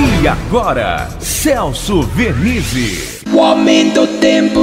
E agora, Celso Vernizzi. O aumento do tempo.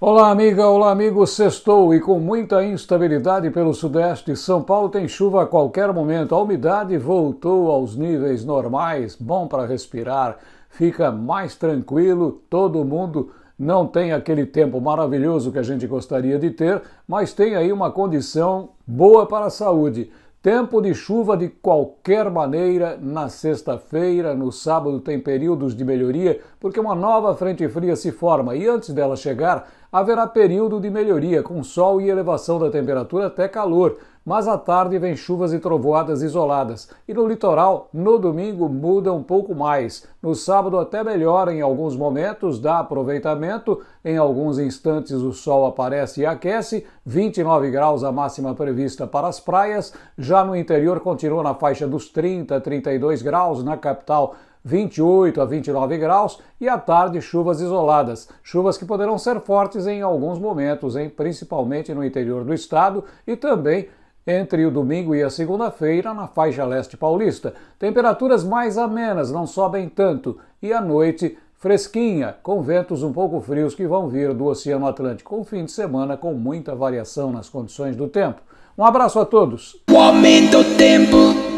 Olá, amiga, olá, amigo. Sextou e com muita instabilidade pelo sudeste, São Paulo tem chuva a qualquer momento. A umidade voltou aos níveis normais, bom para respirar, fica mais tranquilo, todo mundo não tem aquele tempo maravilhoso que a gente gostaria de ter, mas tem aí uma condição boa para a saúde. Tempo de chuva de qualquer maneira na sexta-feira, no sábado tem períodos de melhoria, porque uma nova frente fria se forma e antes dela chegar haverá período de melhoria com sol e elevação da temperatura até calor mas à tarde vem chuvas e trovoadas isoladas. E no litoral, no domingo, muda um pouco mais. No sábado, até melhora em alguns momentos, dá aproveitamento. Em alguns instantes, o sol aparece e aquece. 29 graus a máxima prevista para as praias. Já no interior, continua na faixa dos 30, 32 graus. Na capital, 28 a 29 graus e à tarde chuvas isoladas, chuvas que poderão ser fortes em alguns momentos, hein? principalmente no interior do estado e também entre o domingo e a segunda-feira, na faixa leste paulista, temperaturas mais amenas, não sobem tanto, e à noite, fresquinha, com ventos um pouco frios que vão vir do Oceano Atlântico. Um fim de semana com muita variação nas condições do tempo. Um abraço a todos. O aumento do tempo.